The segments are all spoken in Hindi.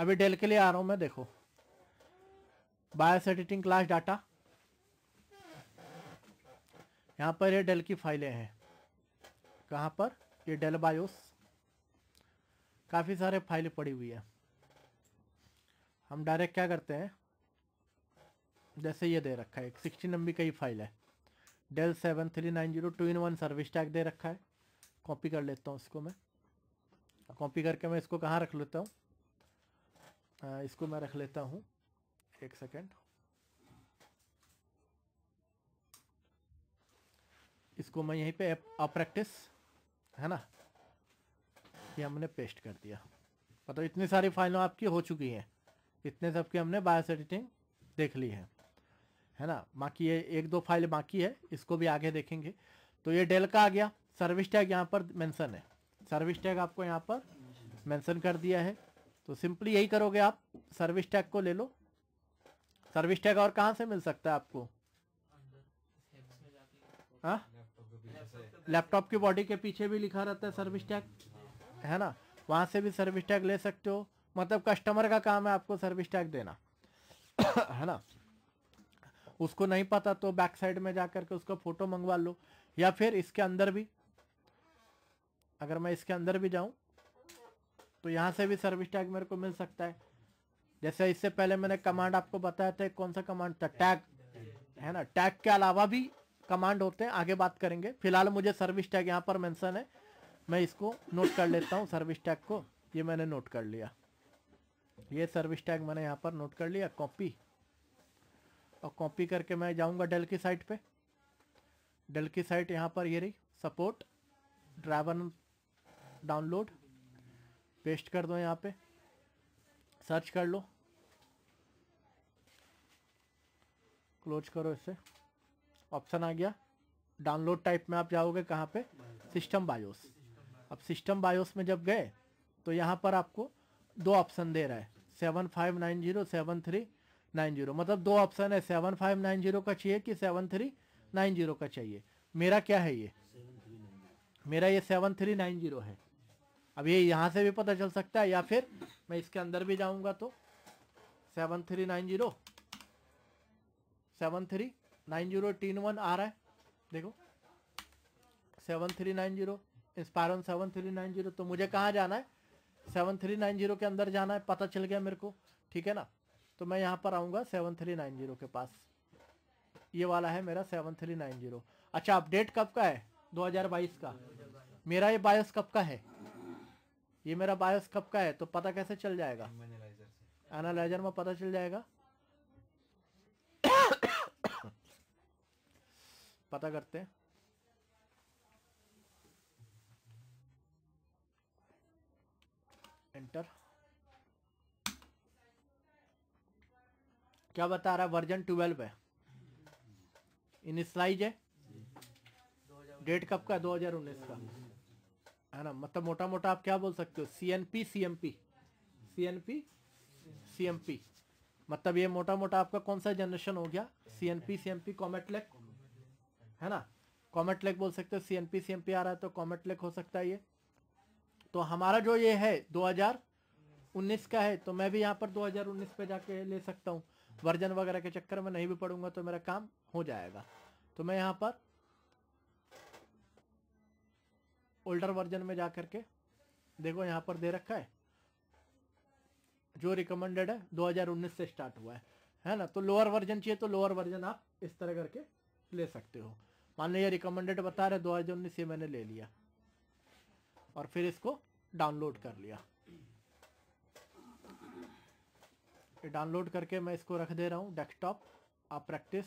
अभी डेल के लिए आ रहा हूँ मैं देखो बायस एडिटिंग क्लास डाटा यहाँ पर ये डेल की फाइलें हैं कहाँ पर ये डेल बायोस काफ़ी सारे फाइलें पड़ी हुई है हम डायरेक्ट क्या करते हैं जैसे ये दे रखा है एक सिक्सटीन एम का ही फाइल है Dell seven three nine zero two in one service tag दे रखा है कॉपी कर लेता हूँ इसको मैं कॉपी करके मैं इसको कहाँ रख लेता हूँ इसको मैं रख लेता हूँ एक सेकेंड इसको मैं यहीं पे अप्रैक्टिस है ना ये हमने पेस्ट कर दिया मतलब इतनी सारी फाइलों आपकी हो चुकी हैं इतने सब की हमने बायोस एडिटिंग देख ली है है ना बाकी ये एक दो फाइल बाकी है इसको भी आगे देखेंगे तो ये डेल का आ गया सर्विस टैग यहाँ पर मेंशन है सर्विस टैग आपको यहाँ पर मेंशन कर दिया है तो सिंपली यही करोगे आप सर्विस टैग को ले लो सर्विस टैग और कहाँ से मिल सकता है आपको लैपटॉप हाँ? की बॉडी के पीछे भी लिखा रहता है सर्विस टैग है ना वहां से भी सर्विस टैग ले सकते हो मतलब कस्टमर का काम है आपको सर्विस टैग देना है ना उसको नहीं पता तो बैक साइड में जा करके उसका फ़ोटो मंगवा लो या फिर इसके अंदर भी अगर मैं इसके अंदर भी जाऊं तो यहाँ से भी सर्विस टैग मेरे को मिल सकता है जैसे इससे पहले मैंने कमांड आपको बताया था कौन सा कमांड था टैग है ना टैग के अलावा भी कमांड होते हैं आगे बात करेंगे फिलहाल मुझे सर्विस टैग यहाँ पर मेंशन है मैं इसको नोट कर लेता हूँ सर्विस टैग को ये मैंने नोट कर लिया ये सर्विस टैग मैंने यहाँ पर नोट कर लिया कॉपी और कॉपी करके मैं जाऊँगा डेल की साइट पे डेल की साइट यहाँ पर ये रही सपोर्ट ड्राइवर डाउनलोड पेस्ट कर दो यहाँ पे सर्च कर लो क्लोज करो इसे ऑप्शन आ गया डाउनलोड टाइप में आप जाओगे कहाँ पे सिस्टम बायोस अब सिस्टम बायोस में जब गए तो यहाँ पर आपको दो ऑप्शन दे रहा है seven five nine zero seven three nine zero मतलब दो ऑप्शन है सेवन फाइव नाइन जीरो का चाहिए कि सेवन थ्री नाइन जीरो का चाहिए मेरा क्या है ये मेरा ये सेवन थ्री नाइन जीरो है अब ये यहाँ से भी पता चल सकता है या फिर मैं इसके अंदर भी जाऊँगा तो seven three nine zero seven three nine zero two in one आ रहा है देखो seven three nine zero Inspiron seven three nine zero तो मुझे कहाँ जाना है सेवन थ्री नाइन जीरो के अंदर जाना है पता चल गया मेरे को ठीक है ना तो मैं यहाँ पर आऊँगा सेवन थ्री नाइन जीरो के पास ये वाला है मेरा सेवन थ्री नाइन जीरो अच्छा अपडेट कब का है दो हजार बाईस का मेरा ये बायस कब का है ये मेरा बायस कब का है तो पता कैसे चल जाएगा एनालाइजर में पता चल जाएगा पता करते हैं एंटर क्या बता रहा है वर्जन ट्वेल्व है स्लाइज है डेट कब का दो हजार उन्नीस का है ना मतलब मोटा मोटा आप क्या बोल सकते हो C N P C M P C N P C M P मतलब ये मोटा मोटा आपका कौन सा जनरेशन हो गया C N P C M P Comet Lake है ना कॉमेटलेक बोल सकते हो C N P C M P आ रहा है तो कॉमेटलेक हो सकता है ये तो हमारा जो ये है 2019 का है तो मैं भी यहाँ पर 2019 पे जाके ले सकता हूँ वर्जन वगैरह के चक्कर में नहीं भी पढ़ूंगा तो मेरा काम हो जाएगा तो मैं यहाँ पर ओल्डर वर्जन में जा करके देखो यहाँ पर दे रखा है जो रिकमेंडेड है 2019 से स्टार्ट हुआ है है ना तो लोअर वर्जन चाहिए तो लोअर वर्जन आप इस तरह करके ले सकते हो मान लीजिए रिकमेंडेड बता रहे दो हज़ार उन्नीस ये मैंने ले लिया और फिर इसको डाउनलोड कर लिया डाउनलोड करके मैं इसको रख दे रहा हूँ डेस्कटॉप आप प्रैक्टिस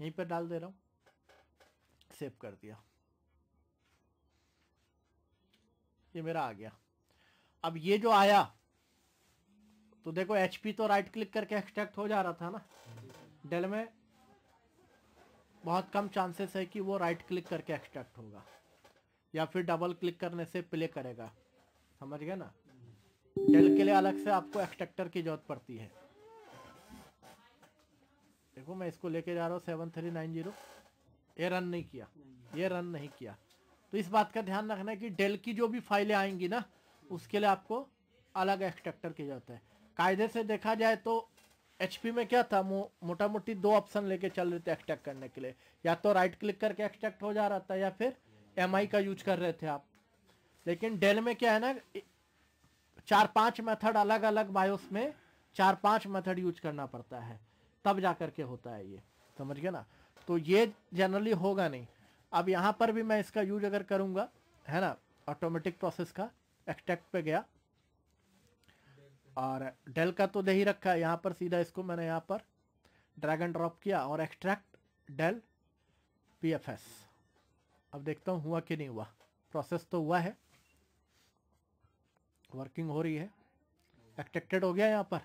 यहीं पर डाल दे रहा हूँ सेव कर दिया ये मेरा आ गया अब ये जो आया तो देखो एचपी तो राइट क्लिक करके एक्सट्रैक्ट हो जा रहा था ना डेल में बहुत कम चांसेस है कि वो राइट क्लिक करके एक्सट्रैक्ट होगा या फिर डबल क्लिक करने से प्ले करेगा समझ गए ना डेल के लिए अलग से आपको एक्सट्रैक्टर की जरूरत पड़ती है देखो मैं इसको लेके जा रहा हूँ सेवन थ्री नाइन जीरो ये रन नहीं किया ये रन नहीं किया तो इस बात का ध्यान रखना है कि डेल की जो भी फाइलें आएंगी ना उसके लिए आपको अलग एक्सट्रैक्टर की जरूरत है कायदे से देखा जाए तो एच में क्या था मो, मोटा मोटी दो ऑप्शन लेके चल रहे थे एक्सट्रैक्ट करने के लिए या तो राइट क्लिक करके एक्सट्रैक्ट हो जा रहा था या फिर एम का यूज कर रहे थे आप लेकिन डेल में क्या है ना चार पांच मेथड अलग अलग बायोस में चार पांच मेथड यूज करना पड़ता है तब जा करके होता है ये समझ गए ना तो ये जनरली होगा नहीं अब यहाँ पर भी मैं इसका यूज अगर करूँगा है ना ऑटोमेटिक प्रोसेस का एक्सट्रैक्ट पे गया और डेल का तो दे ही रखा है यहाँ पर सीधा इसको मैंने यहाँ पर ड्रैग एंड ड्रॉप किया और extract Dell P F S अब देखता हूँ हुआ कि नहीं हुआ प्रोसेस तो हुआ है वर्किंग हो रही है एक्टेक्टेड हो गया यहाँ पर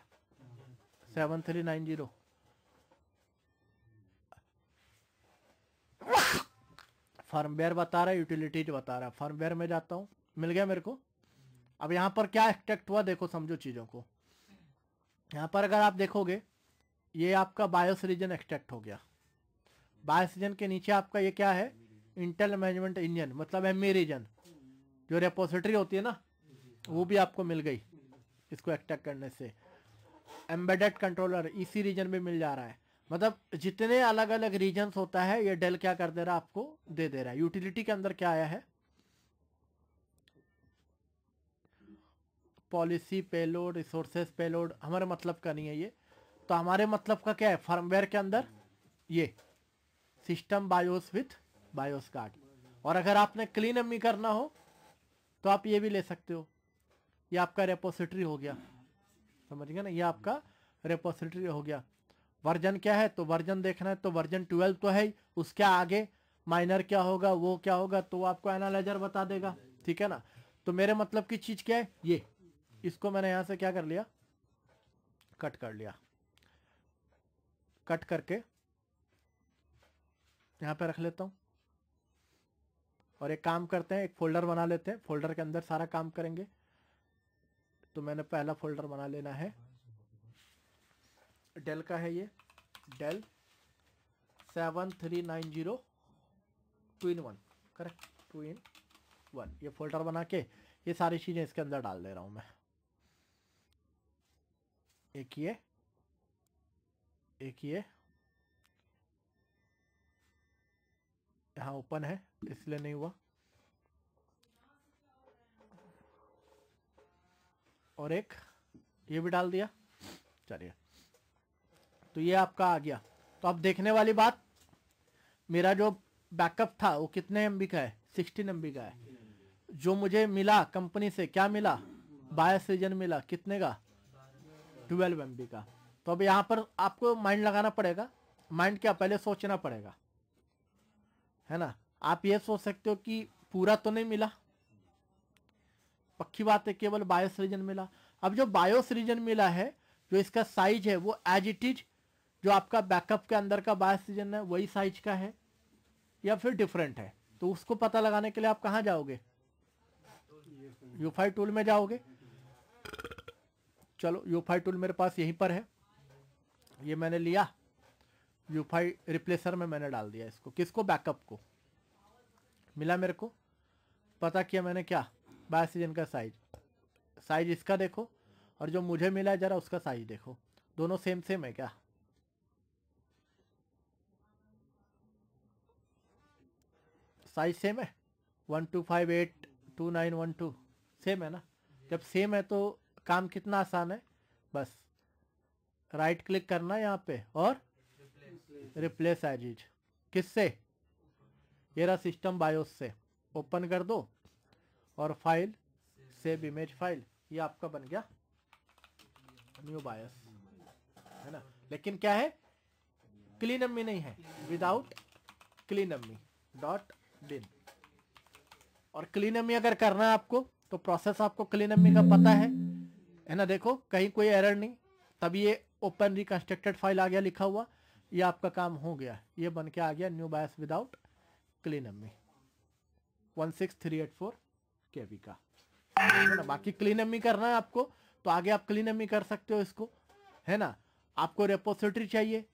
seven three nine zero firmware बता रहा है यूटिलिटीज बता रहा है फर्मवेयर में जाता हूँ मिल गया मेरे को अब यहाँ पर क्या एक्सट्रैक्ट हुआ देखो समझो चीज़ों को यहाँ पर अगर आप देखोगे ये आपका बायोस रीजन एक्सट्रैक्ट हो गया बायोस रीजन के नीचे आपका ये क्या है इंटेल मैनेजमेंट इंजन मतलब एम रीजन e जो रेपोजिटरी होती है ना वो भी आपको मिल गई इसको एक्सट्रैक्ट करने से एम्बेडेड कंट्रोलर इसी रीजन में मिल जा रहा है मतलब जितने अलग अलग रीजन होता है ये डेल क्या कर दे रहा है आपको दे दे रहा है यूटिलिटी के अंदर क्या आया है पॉलिसी पेलोड रिसोर्सेस पेलोड हमारे मतलब का नहीं है ये तो हमारे मतलब का क्या है फर्मवेयर के अंदर ये system BIOS with BIOS card और अगर आपने क्लीन एम e करना हो तो आप ये भी ले सकते हो ये आपका रेपोसिटरी हो गया समझ गया ना ये आपका रेपोसिटरी हो गया वर्जन क्या है तो वर्जन देखना है तो वर्जन ट्वेल्व तो है उसके आगे माइनर क्या होगा वो क्या होगा तो आपको एनालाइजर बता देगा ठीक है ना तो मेरे मतलब की चीज़ क्या है ये इसको मैंने यहां से क्या कर लिया कट कर लिया कट करके यहां पे रख लेता हूं और एक काम करते हैं एक फोल्डर बना लेते हैं फोल्डर के अंदर सारा काम करेंगे तो मैंने पहला फोल्डर बना लेना है डेल का है ये Dell seven three nine zero two in one correct two in one ये फोल्डर बना के ये सारी चीज़ें इसके अंदर डाल दे रहा हूँ मैं एक ये एक ये यहाँ ओपन है इसलिए नहीं हुआ और एक ये भी डाल दिया चलिए तो ये आपका आ गया तो अब देखने वाली बात मेरा जो बैकअप था वो कितने एम का है सिक्सटीन एम का है जो मुझे मिला कंपनी से क्या मिला बायस रीजन मिला कितने का ट्वेल्व एम का तो अब यहाँ पर आपको माइंड लगाना पड़ेगा माइंड क्या पहले सोचना पड़ेगा है ना आप ये सोच सकते हो कि पूरा तो नहीं मिला पक्की बात है केवल बायोस रीजन मिला अब जो बायोस रीजन मिला है जो इसका साइज है वो एज इट इज जो आपका बैकअप के अंदर का बायस सीजन है वही साइज का है या फिर डिफरेंट है तो उसको पता लगाने के लिए आप कहाँ जाओगे यूफाई टूल में जाओगे चलो यूफाई टूल मेरे पास यहीं पर है ये मैंने लिया यूफाई रिप्लेसर में मैंने डाल दिया इसको किसको बैकअप को मिला मेरे को पता किया मैंने क्या बायस सीजन का साइज साइज इसका देखो और जो मुझे मिला है ज़रा उसका साइज देखो दोनों सेम सेम है क्या साइज सेम है one two five eight two nine one two same है ना जब सेम है तो काम कितना आसान है बस राइट क्लिक करना यहाँ पे और रिप्लेस एजिज किससे से रहा सिस्टम बायोस से ओपन कर दो और फाइल सेव इमेज फाइल ये आपका बन गया न्यू बायोस है ना लेकिन क्या है क्लीन अम्मी नहीं है विदाउट क्लीन अम्मी डॉट दिन और क्लीनमी अगर करना है आपको तो प्रोसेस आपको क्लीनमी का पता है है ना देखो कहीं कोई एरर नहीं तब ये ओपन रिकंस्ट्रक्टेड फाइल आ गया लिखा हुआ ये आपका काम हो गया ये बन के आ गया new BIOS without clean ME one six three eight four K B का है ना बाकी क्लीनअमी करना है आपको तो आगे आप क्लीनअमी कर सकते हो इसको है ना आपको रेपोसिटरी चाहिए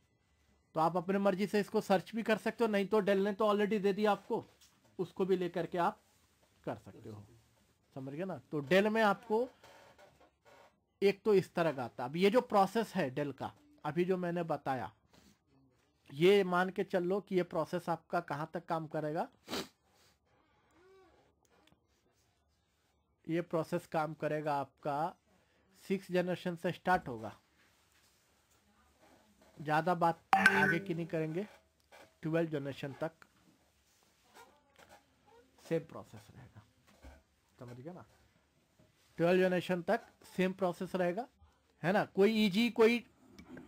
तो आप अपने मर्जी से इसको सर्च भी कर सकते हो नहीं तो डेल ने तो ऑलरेडी दे दिया आपको उसको भी लेकर के आप कर सकते हो समझ गए ना तो डेल में आपको एक तो इस तरह का आता अब ये जो प्रोसेस है डेल का अभी जो मैंने बताया ये मान के चल लो कि ये प्रोसेस आपका कहां तक काम करेगा ये प्रोसेस काम करेगा आपका सिक्स जनरेशन से स्टार्ट होगा ज़्यादा बात आगे की नहीं करेंगे ट्वेल्व जनरेशन तक सेम प्रोसेस रहेगा समझ गया ना ट्वेल्व जनरेशन तक सेम प्रोसेस रहेगा है ना कोई इजी कोई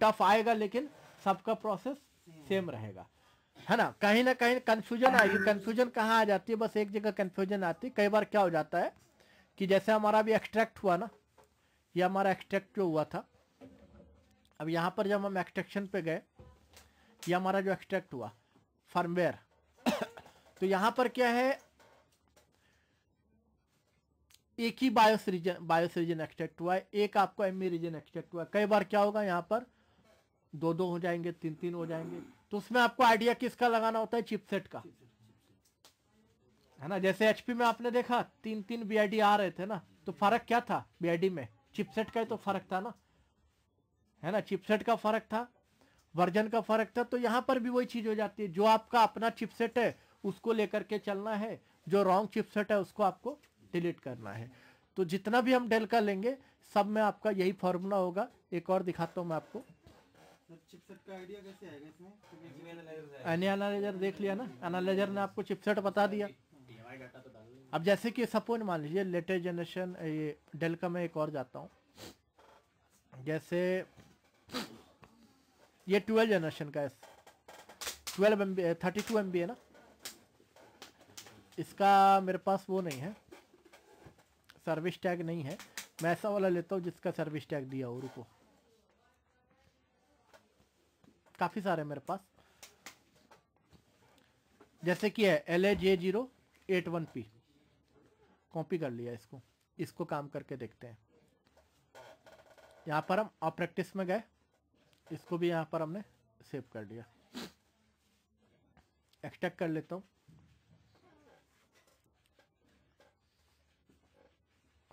टफ आएगा लेकिन सबका प्रोसेस सेम रहेगा है ना कहीं ना कहीं कंफ्यूजन आएगी कंफ्यूजन कहाँ आ जाती है बस एक जगह कंफ्यूजन आती है कई बार क्या हो जाता है कि जैसे हमारा भी एक्सट्रैक्ट हुआ ना ये हमारा एक्सट्रैक्ट जो हुआ था अब यहाँ पर जब हम एक्सट्रैक्शन पे गए ये हमारा जो एक्सट्रैक्ट हुआ फर्मवेयर तो यहाँ पर क्या है एक ही BIOS region BIOS region extract हुआ है एक आपका एम रीजन एक्सट्रैक्ट हुआ है कई बार क्या होगा यहाँ पर दो दो हो जाएंगे तीन तीन हो जाएंगे तो उसमें आपको आइडिया किसका लगाना होता है चिपसेट का है ना जैसे एचपी में आपने देखा तीन तीन बी आ रहे थे ना तो फर्क क्या था बी में चिपसेट का ही तो फर्क था ना है ना चिपसेट का फर्क था वर्जन का फर्क था तो यहाँ पर भी वही चीज हो जाती है जो आपका अपना चिपसेट है उसको लेकर के चलना है जो रॉन्ग चिपसेट है उसको आपको डिलीट करना है तो जितना भी हम डेल का लेंगे सब में आपका यही फॉर्मूला होगा एक और दिखाता हूँ मैं आपको एनालाइजर देख लिया ना एनालाइजर ने आपको चिपसेट बता दिया अब जैसे कि सपोज मान लीजिए लेटेस्ट जनरेशन ये डेल का मैं एक और जाता हूँ जैसे ये ट्वेल्व जनरेशन का है twelve M B thirty two M B है ना इसका मेरे पास वो नहीं है सर्विस टैग नहीं है मैं ऐसा वाला लेता हूँ जिसका सर्विस टैग दिया हो रुको काफ़ी सारे मेरे पास जैसे कि है L A J zero eight one P copy कर लिया इसको इसको काम करके देखते हैं यहाँ पर हम आप प्रैक्टिस में गए इसको भी यहाँ पर हमने सेव कर दिया एक्सट्रैक्ट कर लेता हूँ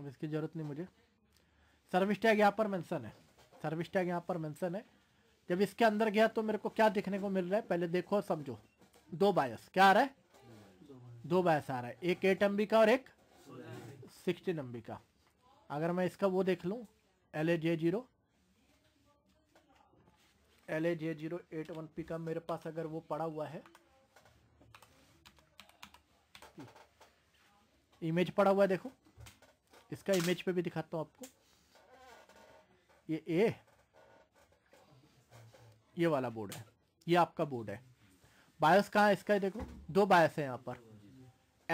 अब इसकी ज़रूरत नहीं मुझे सर्विस टैग यहाँ पर मेंशन है सर्विस टैग यहाँ पर मेंशन है जब इसके अंदर गया तो मेरे को क्या देखने को मिल रहा है पहले देखो समझो दो बायस क्या आ रहा है दो बायस आ रहा है एक एट एम का और एक सिक्सटीन एम का अगर मैं इसका वो देख लूँ L A J zero L A J zero eight one P का मेरे पास अगर वो पड़ा हुआ है इमेज पड़ा हुआ है देखो इसका इमेज पे भी दिखाता हूँ आपको ये ए ये वाला बोर्ड है ये आपका बोर्ड है बायोस कहाँ है इसका देखो दो बायोस है यहाँ पर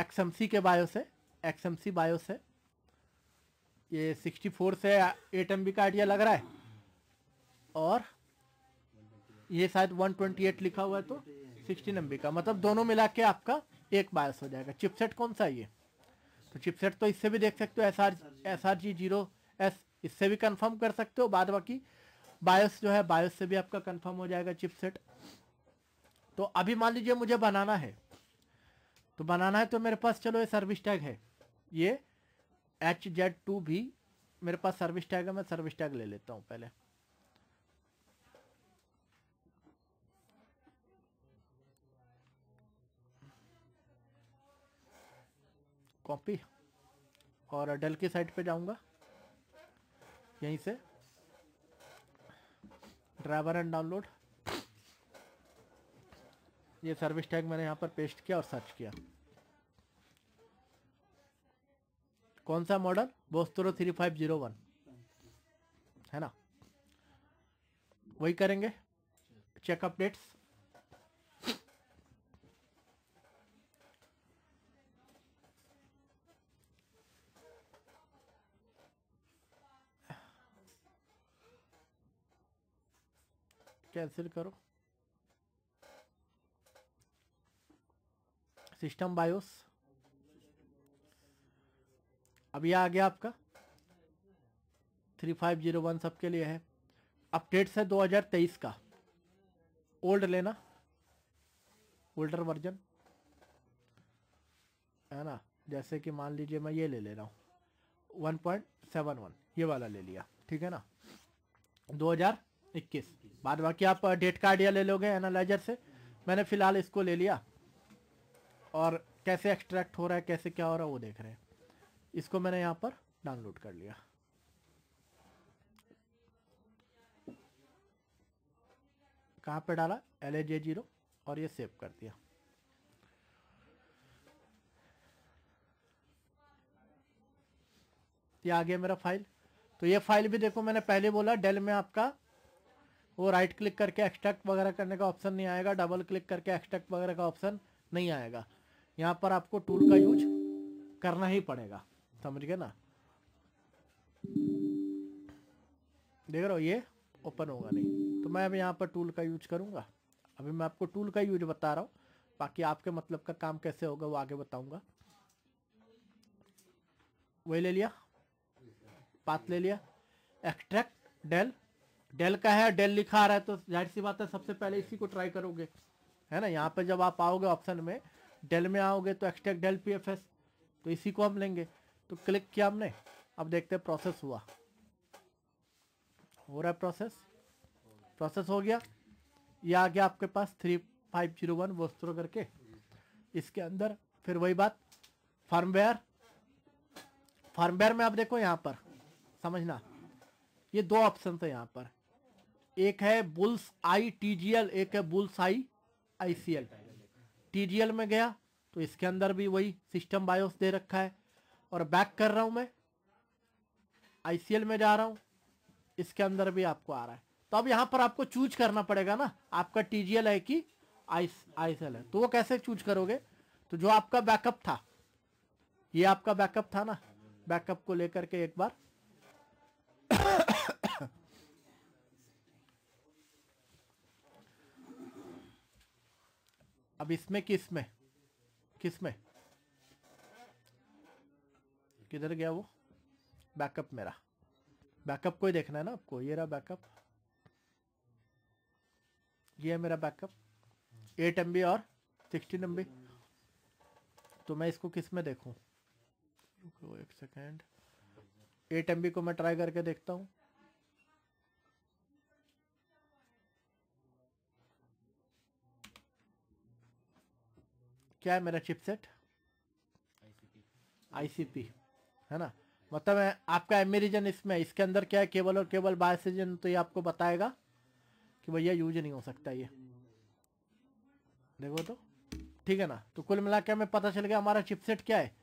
एक्सएमसी के बायोस है एक्सएमसी बायोस है ये 64 से एट एम का आइडिया लग रहा है और ये शायद 128 लिखा हुआ है तो 16 एम का मतलब दोनों मिला के आपका एक बायोस हो जाएगा चिपसेट कौन सा ये तो चिपसेट तो इससे भी देख सकते हो S R S R G zero S इससे भी कंफर्म कर सकते हो बाद बाकी बायोस जो है बायोस से भी आपका कंफर्म हो जाएगा चिपसेट तो अभी मान लीजिए मुझे बनाना है तो बनाना है तो मेरे पास चलो ये सर्विस टैग है ये एच जेड टू भी मेरे पास सर्विस टैग है मैं सर्विस टैग ले लेता हूँ पहले कॉपी और डेल की साइड पे जाऊंगा यहीं से ड्राइवर एंड डाउनलोड ये सर्विस टैग मैंने यहाँ पर पेस्ट किया और सर्च किया कौन सा model Vostro three five zero one है ना वही करेंगे चेक अपडेट्स कैंसिल करो सिस्टम बायोस अब यह आ गया आपका थ्री फाइव जीरो वन सबके लिए है अपडेट्स है 2023 का ओल्ड लेना ओल्डर वर्जन है ना जैसे कि मान लीजिए मैं ये ले ले रहा हूँ वन पॉइंट सेवन वन ये वाला ले लिया ठीक है ना दो हज़ार इक्कीस बाद बाकी आप डेट कार्ड या ले लोगे एनालाइजर से मैंने फ़िलहाल इसको ले लिया और कैसे एक्सट्रैक्ट हो रहा है कैसे क्या हो रहा है वो देख रहे हैं इसको मैंने यहाँ पर डाउनलोड कर लिया कहाँ पे डाला एल ए जे जीरो और ये सेव कर दिया ये आ गया मेरा फाइल तो ये फाइल भी देखो मैंने पहले बोला डेल में आपका वो राइट क्लिक करके एक्सट्रैक्ट वगैरह करने का ऑप्शन नहीं आएगा डबल क्लिक करके एक्सट्रैक्ट वगैरह का ऑप्शन नहीं आएगा यहाँ पर आपको टूल का यूज करना ही पड़ेगा समझ गए ना देख रहे हो ये ओपन होगा नहीं तो मैं अब यहाँ पर टूल का यूज करूँगा अभी मैं आपको टूल का यूज बता रहा हूँ बाकी आपके मतलब का काम कैसे होगा वो आगे बताऊँगा वही ले लिया पाथ ले लिया एक्सट्रैक्ट डेल डेल का है डेल लिखा आ रहा है तो जाहिर सी बात है सबसे पहले इसी को ट्राई करोगे है ना यहाँ पे जब आप आओगे ऑप्शन में डेल में आओगे तो एक्सटेक डेल पी एफ एस तो इसी को हम लेंगे तो क्लिक किया हमने अब देखते हैं प्रोसेस हुआ हो रहा है प्रोसेस प्रोसेस हो गया ये आ गया आपके पास three five zero one Vostro करके इसके अंदर फिर वही बात फार्मवेयर फार्मवेयर में आप देखो यहाँ पर समझना ये दो ऑप्शन है यहाँ पर एक है बुल्स आई टीजीएल एक है बुल्स आई आईसीएल टीजीएल में गया तो इसके अंदर भी वही सिस्टम बायोस दे रखा है और बैक कर रहा हूं मैं आईसीएल में जा रहा हूं इसके अंदर भी आपको आ रहा है तो अब यहां पर आपको चूज करना पड़ेगा ना आपका टीजीएल है कि आई आईसीएल है तो वो कैसे चूज करोगे तो जो आपका बैकअप था ये आपका बैकअप था ना बैकअप को लेकर के एक बार अब इसमें किस में किस में किधर गया वो बैकअप मेरा बैकअप को ही देखना है ना आपको ये रहा बैकअप ये है मेरा बैकअप एट एम और सिक्सटीन एम तो मैं इसको किस में देखूँ एक सेकेंड एट एम को मैं ट्राई करके देखता हूँ क्या है मेरा चिपसेट आईसीपी है ना मतलब आपका एम रीजन इसमें इसके अंदर क्या है केवल और केवल बाईस रीजन तो ये आपको बताएगा कि भैया यूज नहीं हो सकता ये देखो तो ठीक है ना तो कुल मिला के हमें पता चल गया हमारा चिपसेट क्या है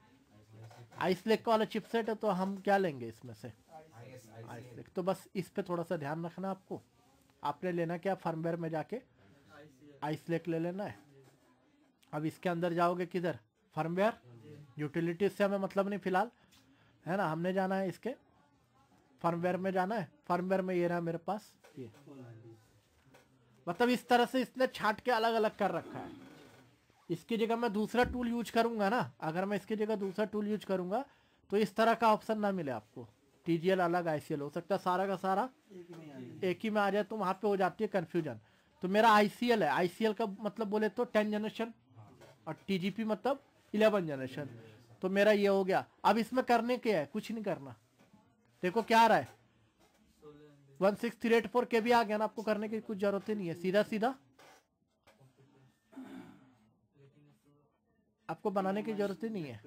आइसलेक का वाला चिपसेट है तो हम क्या लेंगे इसमें से आइसलेक तो बस इस पर थोड़ा सा ध्यान रखना आपको आपने लेना क्या फर्मवेयर में जाके आइसलेक ले लेना है अब इसके अंदर जाओगे किधर फर्मवेयर यूटिलिटीज से हमें मतलब नहीं फिलहाल है ना हमने जाना है इसके फर्मवेयर में जाना है फर्मवेयर में ये रहा मेरे पास ये मतलब इस तरह से इसने छाट के अलग अलग कर रखा है इसकी जगह मैं दूसरा टूल यूज करूंगा ना अगर मैं इसकी जगह दूसरा टूल यूज करूंगा तो इस तरह का ऑप्शन ना मिले आपको टी अलग आई हो सकता है सारा का सारा एक ही में आ जाए तो वहाँ पे हो जाती है कन्फ्यूजन तो मेरा आई है आई का मतलब बोले तो टेन जनरेशन और टीजीपी मतलब इलेवन जनरेशन तो मेरा ये हो गया अब इसमें करने क्या है कुछ नहीं करना देखो क्या आ रहा है one six three eight four के भी आ गया ना आपको करने की कुछ जरूरत ही नहीं है सीधा सीधा आपको बनाने की जरूरत ही नहीं है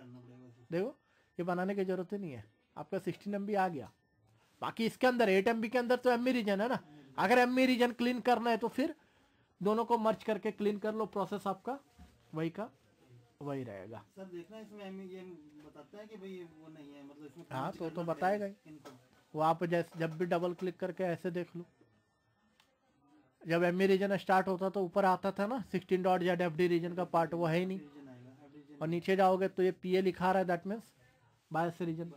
देखो ये बनाने की जरूरत ही नहीं है आपका सिक्सटीन एम आ गया बाकी इसके अंदर एट एम के अंदर तो एम रीजन है ना अगर एम रीजन क्लीन करना है तो फिर दोनों को मर्च करके क्लीन कर लो प्रोसेस आपका वही का वही रहेगा सर देखना इसमें ये बताता है कि भाई वो नहीं है मतलब इसमें हाँ तो तो बताएगा वो आप जैसे जब भी डबल क्लिक करके ऐसे देख लो जब एम रीजन स्टार्ट होता तो ऊपर आता था ना sixteen dot Z F D region का पार्ट वो है ही नहीं और नीचे जाओगे तो ये पी ए लिखा रहा है दैट मीन्स बायस रीजन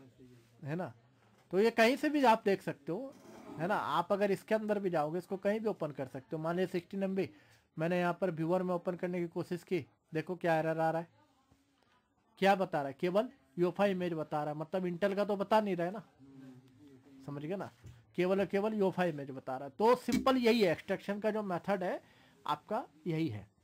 है ना तो ये कहीं से भी आप देख सकते हो है ना आप अगर इसके अंदर भी जाओगे इसको कहीं भी ओपन कर सकते हो मान लीजिए सिक्सटीन एम मैंने यहाँ पर व्यूअर में ओपन करने की कोशिश की देखो क्या एरर आ रहा है क्या बता रहा है केवल योफा इमेज बता रहा है मतलब इंटेल का तो बता नहीं रहा है ना समझ गए ना केवल और केवल योफा इमेज बता रहा है तो सिंपल यही है एक्सट्रैक्शन का जो मेथड है आपका यही है